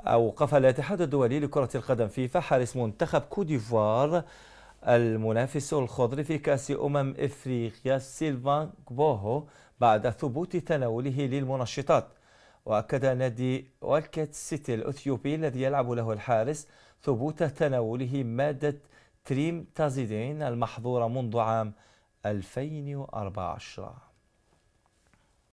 أوقف الاتحاد الدولي لكرة القدم فيفا حارس منتخب كوديفوار المنافس الخضري في كأس أمم إفريقيا سيلفان كبوهو بعد ثبوت تناوله للمنشطات وأكد نادي والكيت سيتي الأثيوبي الذي يلعب له الحارس ثبوت تناوله مادة تريم تازيدين المحظورة منذ عام 2014